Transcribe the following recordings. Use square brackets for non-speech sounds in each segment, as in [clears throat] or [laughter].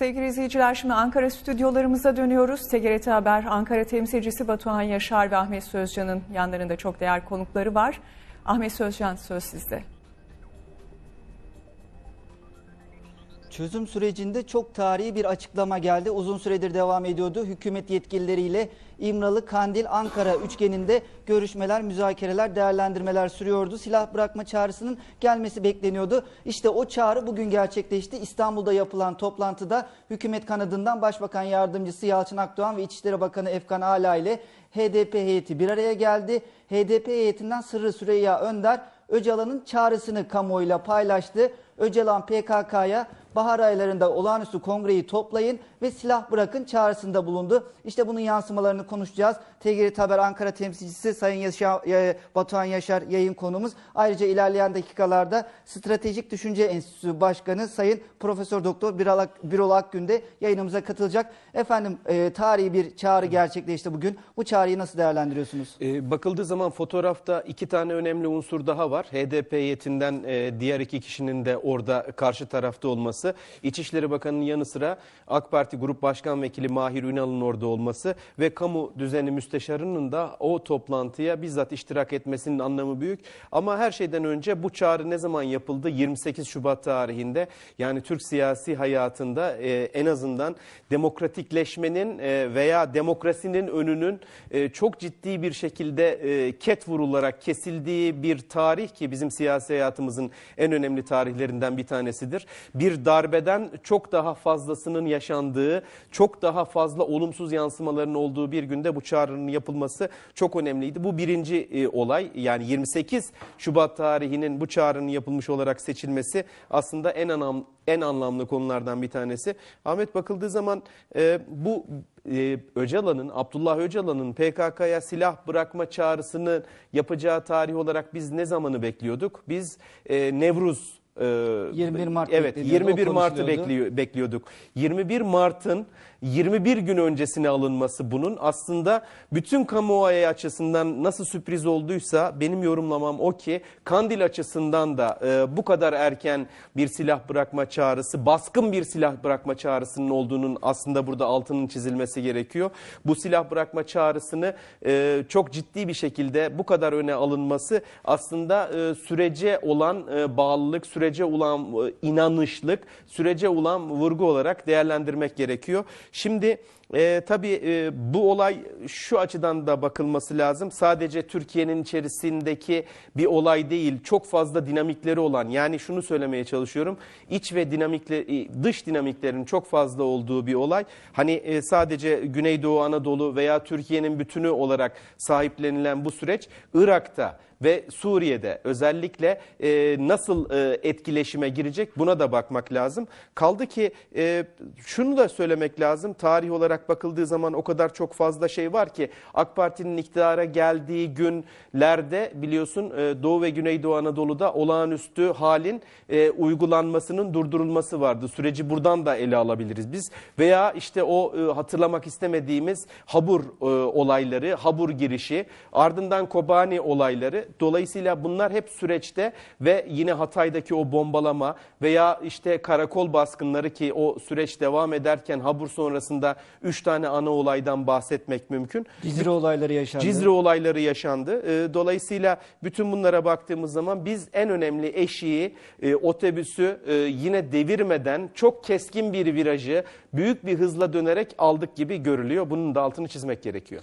Sevgili izleyiciler şimdi Ankara stüdyolarımıza dönüyoruz. TGRT Haber Ankara temsilcisi Batuhan Yaşar ve Ahmet Sözcan'ın yanlarında çok değer konukları var. Ahmet Sözcan söz sizde. Çözüm sürecinde çok tarihi bir açıklama geldi. Uzun süredir devam ediyordu. Hükümet yetkilileriyle İmralı, Kandil, Ankara üçgeninde görüşmeler, müzakereler, değerlendirmeler sürüyordu. Silah bırakma çağrısının gelmesi bekleniyordu. İşte o çağrı bugün gerçekleşti. İstanbul'da yapılan toplantıda hükümet kanadından Başbakan Yardımcısı Yalçın Akdoğan ve İçişleri Bakanı Efkan Ala ile HDP heyeti bir araya geldi. HDP heyetinden Sırrı Süreyya Önder Öcalan'ın çağrısını kamuoyuyla paylaştı. Öcalan PKK'ya bahar aylarında olağanüstü kongreyi toplayın ve silah bırakın çağrısında bulundu. İşte bunun yansımalarını konuşacağız. TGRT Haber Ankara temsilcisi Sayın Yaşa, e, Batuhan Yaşar yayın konumuz. Ayrıca ilerleyen dakikalarda Stratejik Düşünce Enstitüsü Başkanı Sayın Profesör Doktor Birol Akgün de yayınımıza katılacak. Efendim e, tarihi bir çağrı gerçekleşti bugün. Bu çağrıyı nasıl değerlendiriyorsunuz? E, bakıldığı zaman fotoğrafta iki tane önemli unsur daha var. HDP yetinden e, diğer iki kişinin de orada karşı tarafta olması, İçişleri Bakanı'nın yanı sıra AK Parti Grup Başkan Vekili Mahir Ünal'ın orada olması ve kamu düzeni müsteşarının da o toplantıya bizzat iştirak etmesinin anlamı büyük. Ama her şeyden önce bu çağrı ne zaman yapıldı? 28 Şubat tarihinde yani Türk siyasi hayatında e, en azından demokratikleşmenin e, veya demokrasinin önünün e, çok ciddi bir şekilde e, ket vurularak kesildiği bir tarih ki bizim siyasi hayatımızın en önemli tarihleri örneklerinden bir tanesidir. Bir darbeden çok daha fazlasının yaşandığı, çok daha fazla olumsuz yansımaların olduğu bir günde bu çağrının yapılması çok önemliydi. Bu birinci e, olay yani 28 Şubat tarihinin bu çağrının yapılmış olarak seçilmesi aslında en anlam en anlamlı konulardan bir tanesi. Ahmet bakıldığı zaman e, bu e, Öcalan'ın, Abdullah Öcalan'ın PKK'ya silah bırakma çağrısını yapacağı tarih olarak biz ne zamanı bekliyorduk? Biz e, Nevruz 21 ee, Mart evet 21 Mart'ı bekliyor, bekliyorduk. 21 Mart'ın 21 gün öncesine alınması bunun aslında bütün kamuoyu açısından nasıl sürpriz olduysa benim yorumlamam o ki Kandil açısından da e, bu kadar erken bir silah bırakma çağrısı, baskın bir silah bırakma çağrısının olduğunun aslında burada altının çizilmesi gerekiyor. Bu silah bırakma çağrısını e, çok ciddi bir şekilde bu kadar öne alınması aslında e, sürece olan e, bağlılık sürece sürece olan e, inanışlık, sürece olan vurgu olarak değerlendirmek gerekiyor. Şimdi e, tabii e, bu olay şu açıdan da bakılması lazım. Sadece Türkiye'nin içerisindeki bir olay değil, çok fazla dinamikleri olan yani şunu söylemeye çalışıyorum. iç ve dinamikle, e, dış dinamiklerin çok fazla olduğu bir olay. Hani e, sadece Güneydoğu Anadolu veya Türkiye'nin bütünü olarak sahiplenilen bu süreç Irak'ta ve Suriye'de özellikle e, nasıl e, etkileşime girecek buna da bakmak lazım. Kaldı ki e, şunu da söylemek lazım tarih olarak bakıldığı zaman o kadar çok fazla şey var ki AK Parti'nin iktidara geldiği günlerde biliyorsun e, Doğu ve Güneydoğu Anadolu'da olağanüstü halin e, uygulanmasının durdurulması vardı. Süreci buradan da ele alabiliriz biz veya işte o e, hatırlamak istemediğimiz Habur e, olayları, Habur girişi ardından Kobani olayları Dolayısıyla bunlar hep süreçte ve yine Hatay'daki o bombalama veya işte karakol baskınları ki o süreç devam ederken Habur sonrasında 3 tane ana olaydan bahsetmek mümkün. Cizre olayları yaşandı. Cizre olayları yaşandı. Ee, dolayısıyla bütün bunlara baktığımız zaman biz en önemli eşiği, e, otobüsü e, yine devirmeden çok keskin bir virajı büyük bir hızla dönerek aldık gibi görülüyor. Bunun da altını çizmek gerekiyor.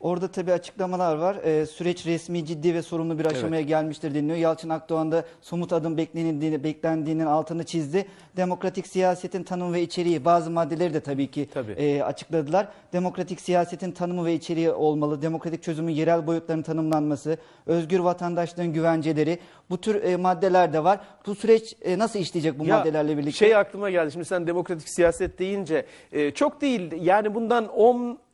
Orada tabii açıklamalar var. Ee, süreç resmi, ciddi ve sorumlu bir aşamaya evet. gelmiştir deniliyor. Yalçın Akdoğan da somut adım beklenildiğini, beklendiğinin altını çizdi. Demokratik siyasetin tanımı ve içeriği bazı maddeleri de tabii ki tabii. E, açıkladılar. Demokratik siyasetin tanımı ve içeriği olmalı. Demokratik çözümün yerel boyutlarının tanımlanması, özgür vatandaşlığın güvenceleri bu tür e, maddeler de var. Bu süreç e, nasıl işleyecek bu ya, maddelerle birlikte? Şey aklıma geldi şimdi sen demokratik siyaset deyince e, çok değil yani bundan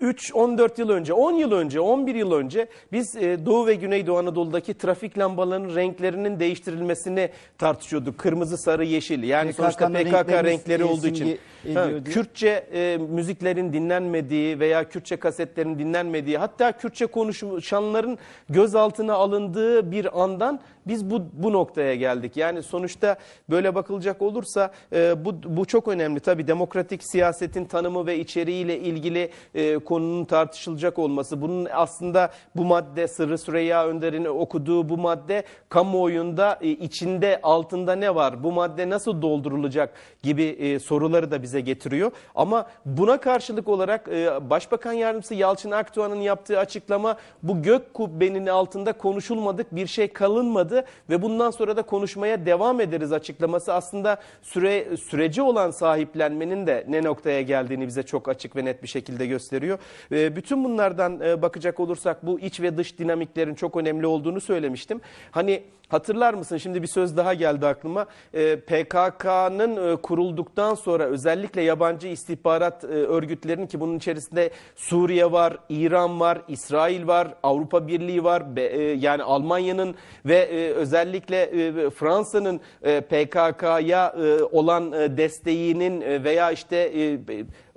13-14 yıl önce 10 yıl önce, 11 yıl önce biz e, Doğu ve Güneydoğu Anadolu'daki trafik lambalarının renklerinin değiştirilmesini tartışıyorduk. Kırmızı, sarı, yeşil. Yani PKK sonuçta PKK renkleri olduğu için. Ha, Kürtçe e, müziklerin dinlenmediği veya Kürtçe kasetlerin dinlenmediği hatta Kürtçe konuşanların gözaltına alındığı bir andan biz bu, bu noktaya geldik. Yani sonuçta böyle bakılacak olursa e, bu, bu çok önemli. Tabii demokratik siyasetin tanımı ve içeriğiyle ilgili e, konunun tartışılacak olması. Bunun aslında bu madde Sırrı Süreyya Önder'in okuduğu bu madde kamuoyunda e, içinde altında ne var? Bu madde nasıl doldurulacak gibi e, soruları da bize getiriyor. Ama buna karşılık olarak e, Başbakan Yardımcısı Yalçın Akdoğan'ın yaptığı açıklama bu gök kubbenin altında konuşulmadık bir şey kalınmadı açıklaması ve bundan sonra da konuşmaya devam ederiz açıklaması aslında süre süreci olan sahiplenmenin de ne noktaya geldiğini bize çok açık ve net bir şekilde gösteriyor. E, bütün bunlardan e, bakacak olursak bu iç ve dış dinamiklerin çok önemli olduğunu söylemiştim. Hani hatırlar mısın şimdi bir söz daha geldi aklıma. E, ee, PKK'nın e, kurulduktan sonra özellikle yabancı istihbarat e, örgütlerinin ki bunun içerisinde Suriye var, İran var, İsrail var, Avrupa Birliği var. Be, e, yani Almanya'nın ve e, özellikle e, Fransa'nın e, PKK'ya e, olan desteğinin veya işte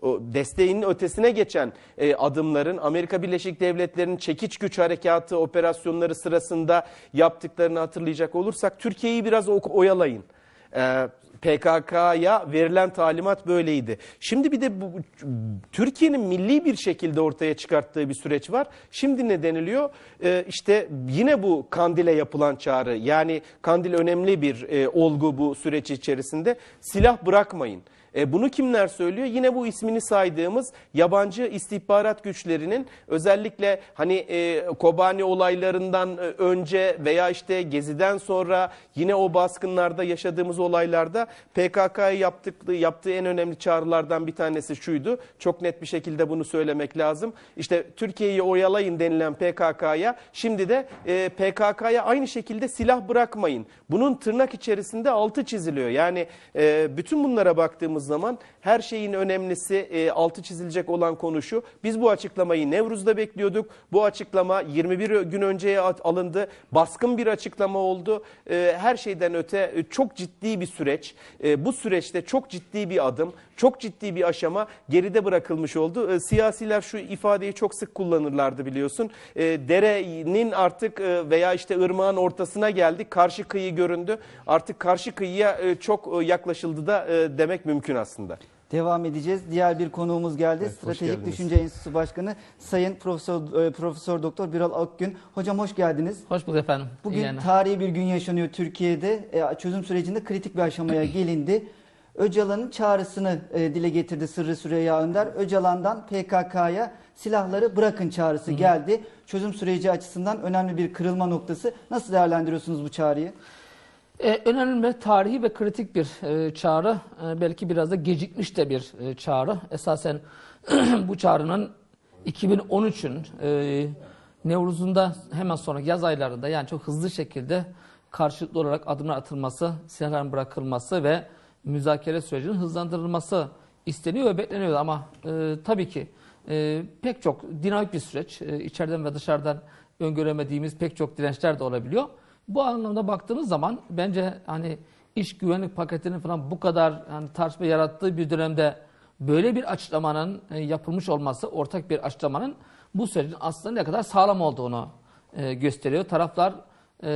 desteğinin ötesine geçen adımların Amerika Birleşik Devletleri'nin çekiç güç harekatı operasyonları sırasında yaptıklarını hatırlayacak olursak Türkiye'yi biraz oyalayın. PKK'ya verilen talimat böyleydi. Şimdi bir de bu, Türkiye'nin milli bir şekilde ortaya çıkarttığı bir süreç var. Şimdi ne deniliyor? Ee, işte yine bu Kandil'e yapılan çağrı. Yani Kandil önemli bir e, olgu bu süreç içerisinde. Silah bırakmayın. E, bunu kimler söylüyor? Yine bu ismini saydığımız yabancı istihbarat güçlerinin özellikle hani e, Kobani olaylarından e, önce veya işte Gezi'den sonra yine o baskınlarda yaşadığımız olaylarda PKK'ya yaptıklı yaptığı en önemli çağrılardan bir tanesi şuydu. Çok net bir şekilde bunu söylemek lazım. İşte Türkiye'yi oyalayın denilen PKK'ya şimdi de e, PKK'ya aynı şekilde silah bırakmayın. Bunun tırnak içerisinde altı çiziliyor. Yani e, bütün bunlara baktığımız baktığımız zaman her şeyin önemlisi e, altı çizilecek olan konu şu. Biz bu açıklamayı Nevruz'da bekliyorduk. Bu açıklama 21 gün önceye alındı. Baskın bir açıklama oldu. E, her şeyden öte e, çok ciddi bir süreç. E, bu süreçte çok ciddi bir adım çok ciddi bir aşama geride bırakılmış oldu. E, siyasiler şu ifadeyi çok sık kullanırlardı biliyorsun. E, derenin artık e, veya işte ırmağın ortasına geldik. Karşı kıyı göründü. Artık karşı kıyıya çok yaklaşıldı da demek mümkün aslında. Devam edeceğiz. Diğer bir konuğumuz geldi. Evet, Stratejik Düşünce Enstitüsü Başkanı Sayın Profesör Profesör Doktor Biral Akgün. Hocam hoş geldiniz. Hoş bulduk efendim. Bugün yani. tarihi bir gün yaşanıyor Türkiye'de. E, çözüm sürecinde kritik bir aşamaya [clears throat] gelindi. Öcalan'ın çağrısını e, dile getirdi Sırrı Süreyya Önder. Öcalan'dan PKK'ya silahları bırakın çağrısı Hı -hı. geldi. Çözüm süreci açısından önemli bir kırılma noktası. Nasıl değerlendiriyorsunuz bu çağrıyı? Ee, önemli ve tarihi ve kritik bir e, çağrı. E, belki biraz da gecikmiş de bir e, çağrı. Esasen [clears throat] bu çağrının 2013'ün e, Nevruz'unda hemen sonra yaz aylarında yani çok hızlı şekilde karşılıklı olarak adımlar atılması, silahların bırakılması ve müzakere sürecinin hızlandırılması isteniyor ve bekleniyor ama e, tabii ki e, pek çok dinamik bir süreç e, içeriden ve dışarıdan öngöremediğimiz pek çok dirençler de olabiliyor. Bu anlamda baktığınız zaman bence hani iş güvenlik paketinin falan bu kadar hani tartışma yarattığı bir dönemde böyle bir açıklamanın e, yapılmış olması, ortak bir açıklamanın bu sürecin aslında ne kadar sağlam olduğunu e, gösteriyor. Taraflar ee,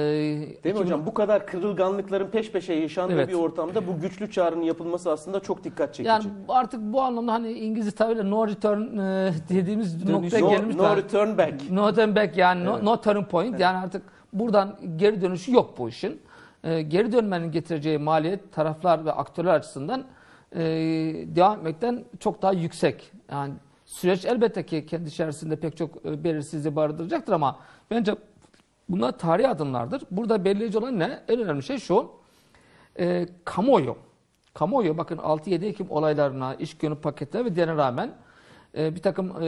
Değil mi hocam? Bu kadar kırılganlıkların peş peşe yaşandığı evet. bir ortamda bu güçlü çağrının yapılması aslında çok dikkat çekici. Yani artık bu anlamda hani İngilizce tabiriyle no return e, dediğimiz Dönüş. noktaya no, gelmiş. No return back. No turn back yani evet. no, no turn point. Evet. Yani artık buradan geri dönüşü yok bu işin. E, geri dönmenin getireceği maliyet taraflar ve aktörler açısından e, devam etmekten çok daha yüksek. Yani süreç elbette ki kendi içerisinde pek çok e, belirsizliği barındıracaktır ama bence Bunlar tarihi adımlardır. Burada belirleyici olan ne? En önemli şey şu. E, kamuoyu. Kamuoyu bakın 6-7 Ekim olaylarına, iş günü paketlerine ve diğerine rağmen e, bir takım e,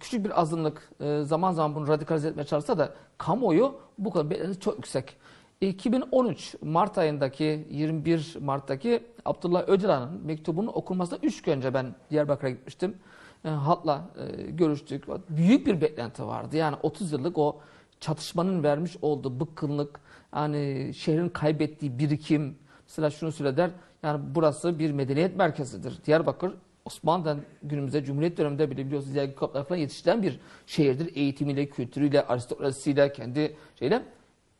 küçük bir azınlık e, zaman zaman bunu radikalize etmeye çalışsa da kamuoyu bu kadar beklentisi çok yüksek. 2013 Mart ayındaki 21 Mart'taki Abdullah Öcalan'ın mektubunun okunmasına 3 gün önce ben Diyarbakır'a gitmiştim. E, halkla e, görüştük. Büyük bir beklenti vardı. Yani 30 yıllık o çatışmanın vermiş olduğu bıkkınlık, yani şehrin kaybettiği birikim, mesela şunu söyler, yani burası bir medeniyet merkezidir. Diyarbakır Osmanlı'dan günümüze Cumhuriyet döneminde bile biliyorsunuz dergi kaplar falan yetiştiren bir şehirdir. Eğitimiyle, kültürüyle, aristokrasisiyle, kendi şeyle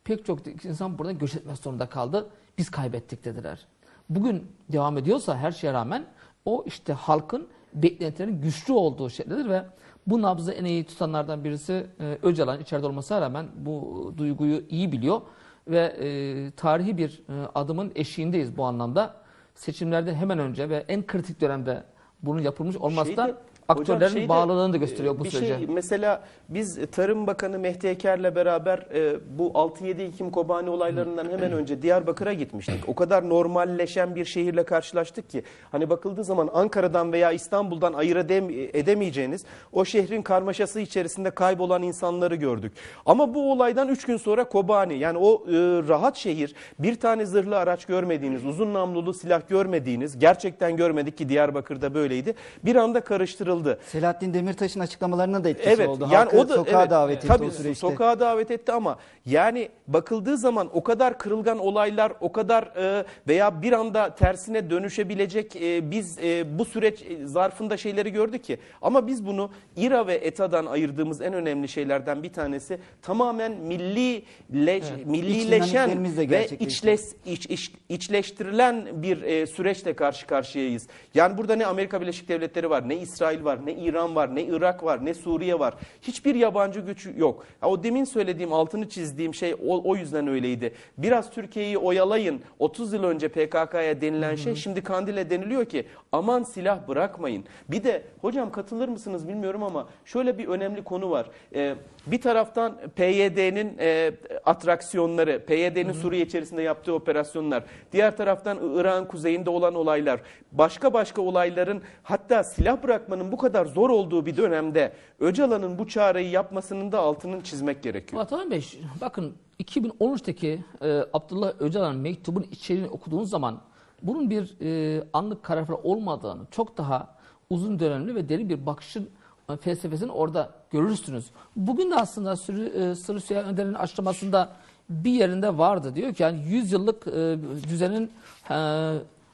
pek çok insan buradan göç etmek zorunda kaldı. Biz kaybettik dediler. Bugün devam ediyorsa her şeye rağmen o işte halkın beklentilerin güçlü olduğu şeylerdir ve bu nabzı en iyi tutanlardan birisi e, Öcalan içeride olmasına rağmen bu duyguyu iyi biliyor. Ve e, tarihi bir e, adımın eşiğindeyiz bu anlamda. seçimlerde hemen önce ve en kritik dönemde bunun yapılmış olması Şeydi, da aktörlerin Hocam bağlılığını da gösteriyor e, bu bir sürece. Şey, mesela biz Tarım Bakanı Mehdi Eker'le beraber e, bu 6-7 Ekim Kobani olaylarından hemen önce Diyarbakır'a gitmiştik. O kadar normalleşen bir şehirle karşılaştık ki hani bakıldığı zaman Ankara'dan veya İstanbul'dan ayır edem edemeyeceğiniz o şehrin karmaşası içerisinde kaybolan insanları gördük. Ama bu olaydan 3 gün sonra Kobani yani o e, rahat şehir bir tane zırhlı araç görmediğiniz, uzun namlulu silah görmediğiniz, gerçekten görmedik ki Diyarbakır'da böyleydi. Bir anda karıştırıldı çıkarıldı. Selahattin Demirtaş'ın açıklamalarına da etkisi evet, oldu. Yani Halkı o da, sokağa evet, davet etti tabii, o süreçte. Sokağa davet etti ama yani bakıldığı zaman o kadar kırılgan olaylar o kadar e, veya bir anda tersine dönüşebilecek e, biz e, bu süreç e, zarfında şeyleri gördük ki. Ama biz bunu İRA ve ETA'dan ayırdığımız en önemli şeylerden bir tanesi tamamen millileş, evet, millileşen ve içles, iç, iç, içleştirilen bir e, süreçle karşı karşıyayız. Yani burada ne Amerika Birleşik Devletleri var, ne İsrail var, ne İran var, ne Irak var, ne Suriye var. Hiçbir yabancı güç yok. Ya, o demin söylediğim, altını çizdiğim şey o, o yüzden öyleydi. Biraz Türkiye'yi oyalayın. 30 yıl önce PKK'ya denilen şey şimdi Kandil'e deniliyor ki aman silah bırakmayın. Bir de hocam katılır mısınız bilmiyorum ama şöyle bir önemli konu var. Eee bir taraftan PYD'nin e, atraksiyonları, PYD'nin Suriye içerisinde yaptığı operasyonlar, diğer taraftan Irak'ın kuzeyinde olan olaylar, başka başka olayların hatta silah bırakmanın bu kadar zor olduğu bir dönemde Öcalan'ın bu çağrıyı yapmasının da altının çizmek gerekiyor. Vatan Bey bakın 2013'teki e, Abdullah Öcalan mektubun içeriğini okuduğunuz zaman bunun bir e, anlık karar olmadığını çok daha uzun dönemli ve derin bir bakışın felsefesini orada görürsünüz. Bugün de aslında e, Sırrı, Sırrı Süreyya Önder'in açıklamasında bir yerinde vardı. Diyor ki yani 100 yıllık e, düzenin e,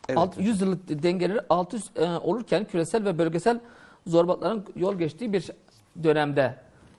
evet. alt, 100 yıllık dengeleri alt üst olurken küresel ve bölgesel zorbalıkların yol geçtiği bir dönemde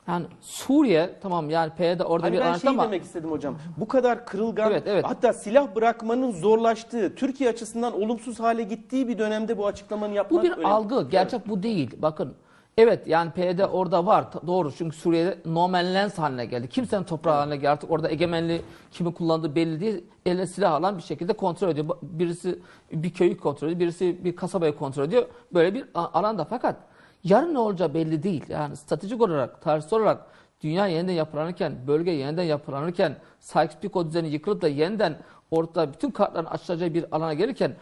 yani Suriye tamam yani PYD orada hani bir anlaşma ama... Ben demek istedim hocam. Bu kadar kırılgan evet, evet. hatta silah bırakmanın zorlaştığı, Türkiye açısından olumsuz hale gittiği bir dönemde bu açıklamanı yapmak Bu bir önemli. algı. Gerçek evet. bu değil. Bakın Evet yani PYD orada var. Doğru çünkü Suriye'de nomenlens haline geldi. Kimsenin toprağı evet. haline geldi. Artık orada egemenliği kimi kullandığı belli değil. Eline silah alan bir şekilde kontrol ediyor. Birisi bir köyü kontrol ediyor. Birisi bir kasabayı kontrol ediyor. Böyle bir alanda fakat yarın ne olacağı belli değil. Yani stratejik olarak, tarihsel olarak dünya yeniden yapılanırken, bölge yeniden yapılanırken, Sykes-Picot düzeni yıkılıp da yeniden ortada bütün kartların açılacağı bir alana gelirken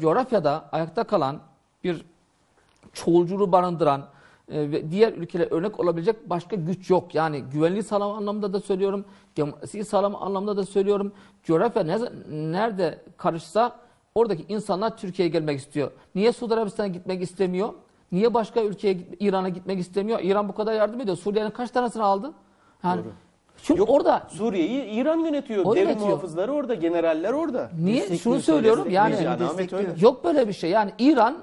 coğrafyada ayakta kalan bir çoğulculuğu barındıran e, ve diğer ülkeler örnek olabilecek başka güç yok. Yani güvenliği sağlam anlamda da söylüyorum, demokrasiyi sağlam anlamda da söylüyorum. Coğrafya ne, nerede karışsa oradaki insanlar Türkiye'ye gelmek istiyor. Niye Suudi Arabistan'a gitmek istemiyor? Niye başka ülkeye, İran'a gitmek istemiyor? İran bu kadar yardım ediyor. Suriye'nin kaç tanesini aldı? Yani Çünkü Yok, orada Suriye'yi İran yönetiyor. Devlet muhafızları orada, generaller orada. Niye? Şunu söylüyorum yani. Yok böyle bir şey. Yani İran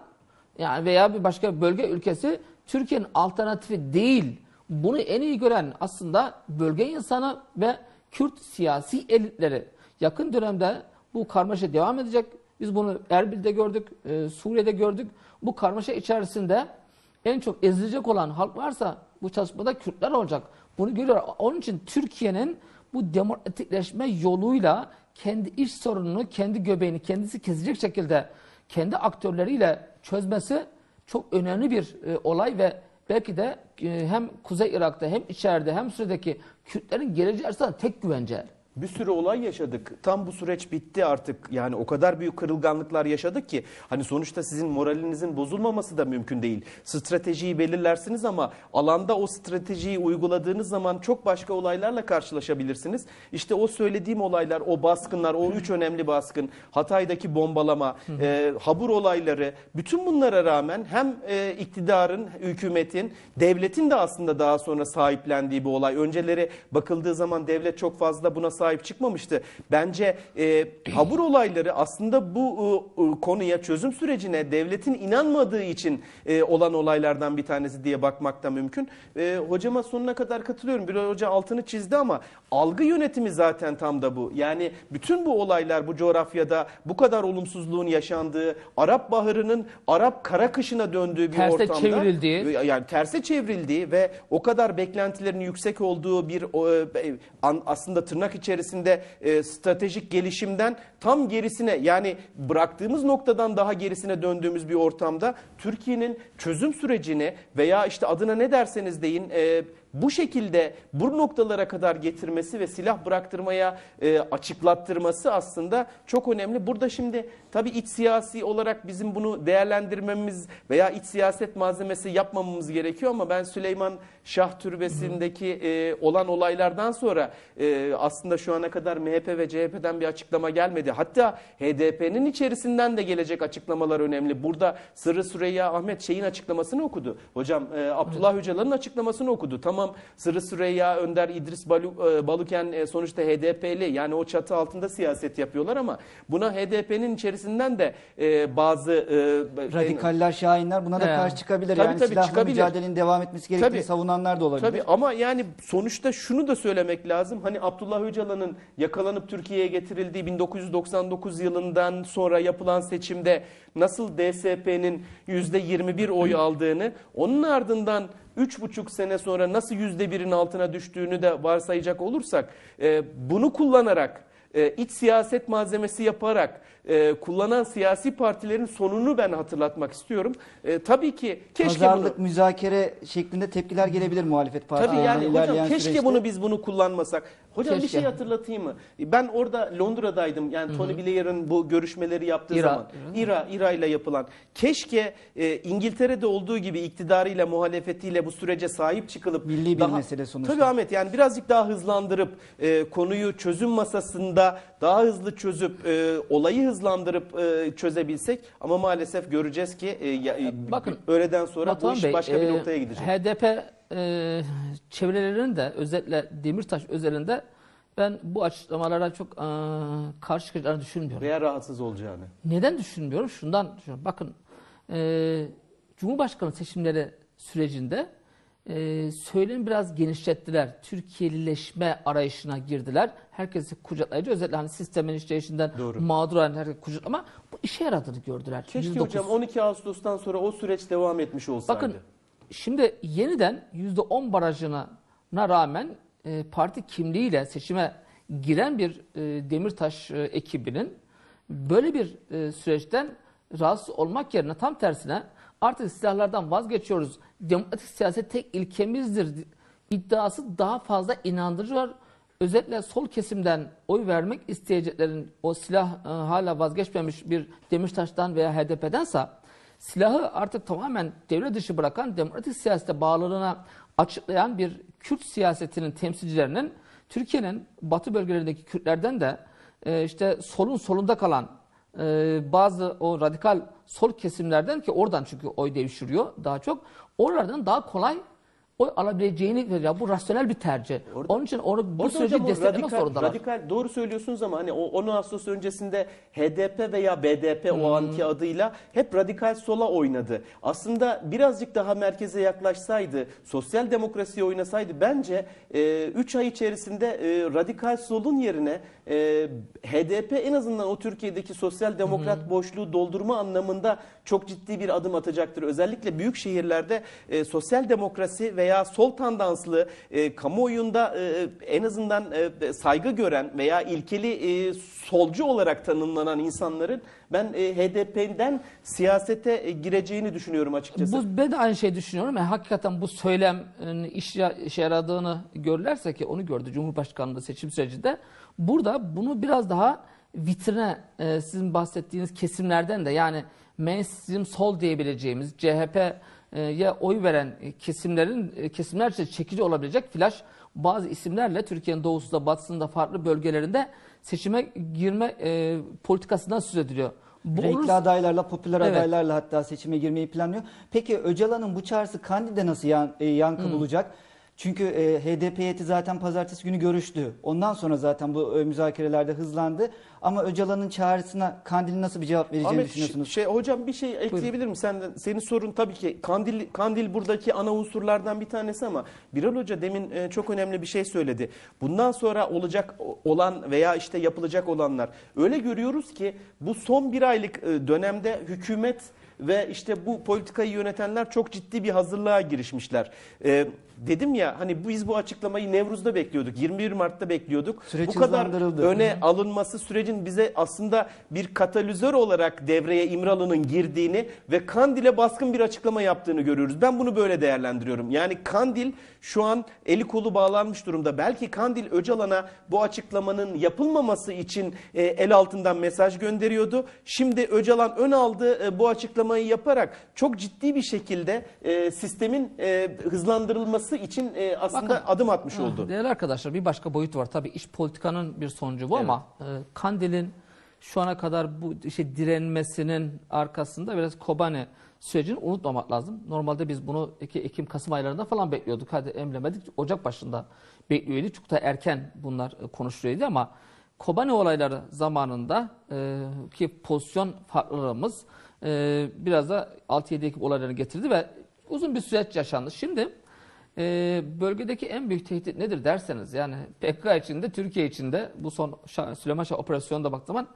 yani veya bir başka bölge ülkesi Türkiye'nin alternatifi değil. Bunu en iyi gören aslında bölge insanı ve Kürt siyasi elitleri. Yakın dönemde bu karmaşa devam edecek. Biz bunu Erbil'de gördük, e, Suriye'de gördük. Bu karmaşa içerisinde en çok ezilecek olan halk varsa bu çalışmada Kürtler olacak. Bunu görüyor. Onun için Türkiye'nin bu demokratikleşme yoluyla kendi iş sorununu, kendi göbeğini kendisi kesecek şekilde kendi aktörleriyle çözmesi çok önemli bir e, olay ve belki de e, hem Kuzey Irak'ta hem içeride hem Suriye'deki Kürtlerin geleceği açısından tek güvence. Bir sürü olay yaşadık. Tam bu süreç bitti artık. Yani o kadar büyük kırılganlıklar yaşadık ki hani sonuçta sizin moralinizin bozulmaması da mümkün değil. Stratejiyi belirlersiniz ama alanda o stratejiyi uyguladığınız zaman çok başka olaylarla karşılaşabilirsiniz. İşte o söylediğim olaylar, o baskınlar, o üç önemli baskın, Hatay'daki bombalama, e, habur olayları bütün bunlara rağmen hem e, iktidarın, hükümetin, devletin de aslında daha sonra sahiplendiği bir olay. Önceleri bakıldığı zaman devlet çok fazla buna sahip çıkmamıştı. Bence e, habur olayları aslında bu e, e, konuya çözüm sürecine devletin inanmadığı için e, olan olaylardan bir tanesi diye bakmak da mümkün. E, hocama sonuna kadar katılıyorum. bir Hoca altını çizdi ama algı yönetimi zaten tam da bu. Yani bütün bu olaylar bu coğrafyada bu kadar olumsuzluğun yaşandığı, Arap Baharı'nın Arap kara kışına döndüğü bir terse ortamda. Terse çevrildiği. E, yani terse çevrildiği ve o kadar beklentilerin yüksek olduğu bir o, e, aslında tırnak içi içerisinde e, stratejik gelişimden tam gerisine yani bıraktığımız noktadan daha gerisine döndüğümüz bir ortamda Türkiye'nin çözüm sürecini veya işte adına ne derseniz deyin... E, bu şekilde bu noktalara kadar getirmesi ve silah bıraktırmaya e, açıklattırması aslında çok önemli. Burada şimdi tabii iç siyasi olarak bizim bunu değerlendirmemiz veya iç siyaset malzemesi yapmamamız gerekiyor ama ben Süleyman Şah Türbesi'ndeki e, olan olaylardan sonra e, aslında şu ana kadar MHP ve CHP'den bir açıklama gelmedi. Hatta HDP'nin içerisinden de gelecek açıklamalar önemli. Burada Sırrı Süreyya Ahmet şeyin açıklamasını okudu. Hocam e, Abdullah Hocaların açıklamasını okudu. Tamam Tamam Sırrı Süreyya Önder, İdris e, Baluken e, sonuçta HDP'li yani o çatı altında siyaset yapıyorlar ama buna HDP'nin içerisinden de e, bazı radikaller, şahinler buna da He. karşı çıkabilir. Tabii, yani tabii, silahlı çıkabilir. mücadelenin devam etmesi gerektiğini tabii, savunanlar da olabilir. Tabii ama yani sonuçta şunu da söylemek lazım. Hani Abdullah Öcalan'ın yakalanıp Türkiye'ye getirildiği 1999 yılından sonra yapılan seçimde nasıl DSP'nin %21 oy aldığını, onun ardından 3,5 sene sonra nasıl %1'in altına düştüğünü de varsayacak olursak, e, bunu kullanarak, e, iç siyaset malzemesi yaparak, e, kullanan siyasi partilerin sonunu ben hatırlatmak istiyorum. E, tabii ki keşke Pazarlık, bunu... müzakere şeklinde tepkiler gelebilir muhalefet partilerine. Tabii yani hocam keşke süreçte... bunu biz bunu kullanmasak. Hocam keşke. bir şey hatırlatayım mı? Ben orada Londra'daydım. Yani Hı -hı. Tony Blair'ın bu görüşmeleri yaptığı İra, zaman. İra, İra ile yapılan. Keşke e, İngiltere'de olduğu gibi iktidarıyla, muhalefetiyle bu sürece sahip çıkılıp. Milli daha, mesele sonuçta. Tabii Ahmet yani birazcık daha hızlandırıp e, konuyu çözüm masasında daha hızlı çözüp e, olayı hızlandırıp e, çözebilsek ama maalesef göreceğiz ki e, ya, e, Bakın, öğleden sonra Batuhan bu iş Bey, başka bir e, noktaya gidecek. HDP e, çevrelerinin de özellikle Demirtaş özelinde ben bu açıklamalara çok e, karşı çıkacağını düşünmüyorum. Veya rahatsız olacağını. Neden düşünmüyorum? Şundan düşünüyorum. Bakın e, Cumhurbaşkanı seçimleri sürecinde e, söylemi biraz genişlettiler. Türkiye'lileşme arayışına girdiler. Herkesi kucaklayıcı. Özellikle hani sistemin işleyişinden Doğru. mağdur olan herkesi kucak ama bu işe yaradığını gördüler. Keşke 109. hocam 12 Ağustos'tan sonra o süreç devam etmiş olsaydı. Bakın şimdi yeniden %10 barajına rağmen e, parti kimliğiyle seçime giren bir e, Demirtaş e, ekibinin böyle bir e, süreçten rahatsız olmak yerine tam tersine artık silahlardan vazgeçiyoruz. Demokratik siyaset tek ilkemizdir iddiası daha fazla inandırıcı var. Özellikle sol kesimden oy vermek isteyeceklerin o silah e, hala vazgeçmemiş bir Demirtaş'tan veya HDP'dense silahı artık tamamen devlet dışı bırakan demokratik siyasete bağlılığına açıklayan bir Kürt siyasetinin temsilcilerinin Türkiye'nin batı bölgelerindeki Kürtlerden de e, işte solun solunda kalan e, bazı o radikal sol kesimlerden ki oradan çünkü oy devşiriyor daha çok. Oralardan daha kolay oy alabileceğini ya bu rasyonel bir tercih. Orada, Onun için onu bu süreci desteklemek radikal, zorundalar. Radikal doğru söylüyorsunuz ama hani o 10 Ağustos öncesinde HDP veya BDP hmm. o anki adıyla hep radikal sola oynadı. Aslında birazcık daha merkeze yaklaşsaydı, sosyal demokrasiye oynasaydı bence 3 e, ay içerisinde e, radikal solun yerine e, HDP en azından o Türkiye'deki sosyal demokrat hmm. boşluğu doldurma anlamında çok ciddi bir adım atacaktır. Özellikle büyük şehirlerde e, sosyal demokrasi veya sol tandanslı e, kamuoyunda e, e en azından e, e, saygı gören veya ilkeli e, solcu olarak tanımlanan insanların ben e, HDP'den siyasete e, gireceğini düşünüyorum açıkçası. Bu, ben de aynı şey düşünüyorum. Yani hakikaten bu söylem e, iş, işe yaradığını görürlerse ki onu gördü Cumhurbaşkanlığı seçim sürecinde. Burada bunu biraz daha vitrine e, sizin bahsettiğiniz kesimlerden de yani mainstream sol diyebileceğimiz CHP'ye oy veren kesimlerin kesimlerce çekici olabilecek flash bazı isimlerle Türkiye'nin doğusunda, batısında, farklı bölgelerinde seçime girme e, politikasından söz ediliyor. Bu Renkli olursa... adaylarla, popüler evet. adaylarla hatta seçime girmeyi planlıyor. Peki Öcalan'ın bu çağrısı kandide nasıl yan, e, yankı hmm. bulacak? Çünkü e, HDP heyeti zaten pazartesi günü görüştü. Ondan sonra zaten bu e, müzakerelerde hızlandı. Ama Öcalan'ın çağrısına Kandil nasıl bir cevap vereceğini Ahmet, düşünüyorsunuz? Şey, hocam bir şey ekleyebilir miyim? Sen, senin sorun tabii ki Kandil, Kandil buradaki ana unsurlardan bir tanesi ama Birol Hoca demin e, çok önemli bir şey söyledi. Bundan sonra olacak olan veya işte yapılacak olanlar. Öyle görüyoruz ki bu son bir aylık e, dönemde hükümet ve işte bu politikayı yönetenler çok ciddi bir hazırlığa girişmişler. Evet dedim ya hani biz bu açıklamayı Nevruz'da bekliyorduk. 21 Mart'ta bekliyorduk. Süreç bu kadar öne alınması sürecin bize aslında bir katalizör olarak devreye İmralı'nın girdiğini ve Kandil'e baskın bir açıklama yaptığını görüyoruz. Ben bunu böyle değerlendiriyorum. Yani Kandil şu an eli kolu bağlanmış durumda. Belki Kandil Öcalan'a bu açıklamanın yapılmaması için e, el altından mesaj gönderiyordu. Şimdi Öcalan ön aldı e, bu açıklamayı yaparak çok ciddi bir şekilde e, sistemin e, hızlandırılması olması için e, aslında Bakın, adım atmış oldu. Değerli arkadaşlar bir başka boyut var. Tabii iş politikanın bir sonucu bu evet. ama e, Kandil'in şu ana kadar bu işe direnmesinin arkasında biraz Kobane sürecini unutmamak lazım. Normalde biz bunu iki Ekim-Kasım aylarında falan bekliyorduk. Hadi emlemedik. Ocak başında bekliyordu Çok da erken bunlar e, konuşuluyordu ama Kobane olayları zamanında e, ki pozisyon farklılığımız e, biraz da 6-7 Ekim olaylarını getirdi ve uzun bir süreç yaşandı. Şimdi ee, bölgedeki en büyük tehdit nedir derseniz yani PKK içinde Türkiye içinde bu son Şah, Süleyman Şah operasyonunda baktığı zaman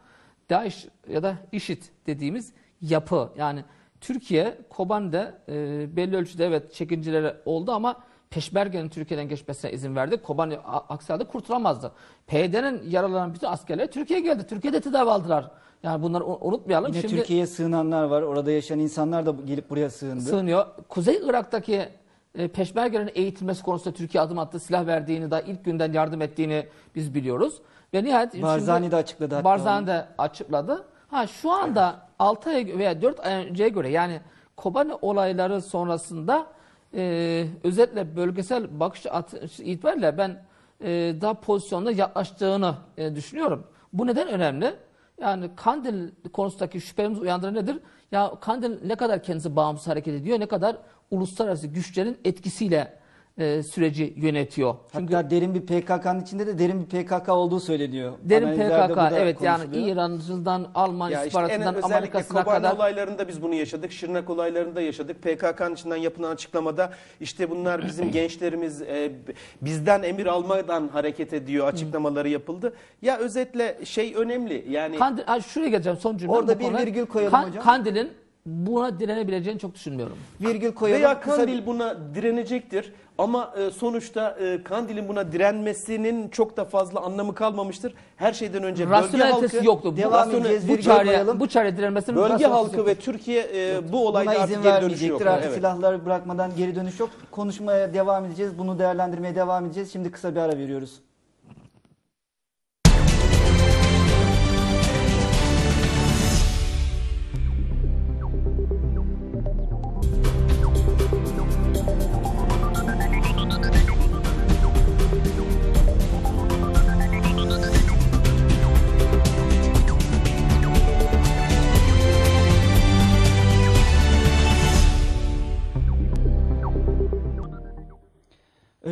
DAEŞ ya da IŞİD dediğimiz yapı yani Türkiye Koban'da e, belli ölçüde evet çekincilere oldu ama Peşmerge'nin Türkiye'den geçmesine izin verdi. Koban aksi halde kurtulamazdı. PYD'nin yaralanan bütün askerleri Türkiye geldi. Türkiye'de tedavi aldılar. Yani bunları unutmayalım. Yine Şimdi, Türkiye'ye sığınanlar var. Orada yaşayan insanlar da gelip buraya sığındı. Sığınıyor. Kuzey Irak'taki e, peşmergelerin eğitilmesi konusunda Türkiye adım attı. Silah verdiğini daha ilk günden yardım ettiğini biz biliyoruz. Ve nihayet Barzani de açıkladı. Barzani de açıkladı. Ha şu anda evet. 6 ay veya 4 ay önceye göre yani Kobani olayları sonrasında e, özetle bölgesel bakış itibariyle ben e, daha pozisyonda yaklaştığını e, düşünüyorum. Bu neden önemli? Yani Kandil konusundaki şüphemiz uyandıran nedir? Ya Kandil ne kadar kendisi bağımsız hareket ediyor, ne kadar uluslararası güçlerin etkisiyle e, süreci yönetiyor. Çünkü Hatta derin bir PKK'nın içinde de derin bir PKK olduğu söyleniyor. Derin PKK evet yani İran'dan, Alman ya istihbaratından, işte Amerika'sına kadar. Kobani olaylarında biz bunu yaşadık. Şırnak olaylarında yaşadık. PKK'nın içinden yapılan açıklamada işte bunlar bizim [clears throat] gençlerimiz e, bizden emir almadan hareket ediyor açıklamaları yapıldı. Ya özetle şey önemli yani. Kandil, ha, şuraya geleceğim son cümle. Orada bir virgül koyalım kan, hocam. Kandil'in buna direnebileceğini çok düşünmüyorum. Virgül koyalım. Veya Kandil bir... buna direnecektir. Ama e, sonuçta e, Kandil'in buna direnmesinin çok da fazla anlamı kalmamıştır. Her şeyden önce bölge halkı... yoktu. Devam bu, bu, çare, bu çare direnmesinin Bölge halkı yoktu. ve Türkiye e, bu olayda Buna artık geri dönüşü yok. Artık evet. silahları bırakmadan geri dönüş yok. Konuşmaya devam edeceğiz. Bunu değerlendirmeye devam edeceğiz. Şimdi kısa bir ara veriyoruz.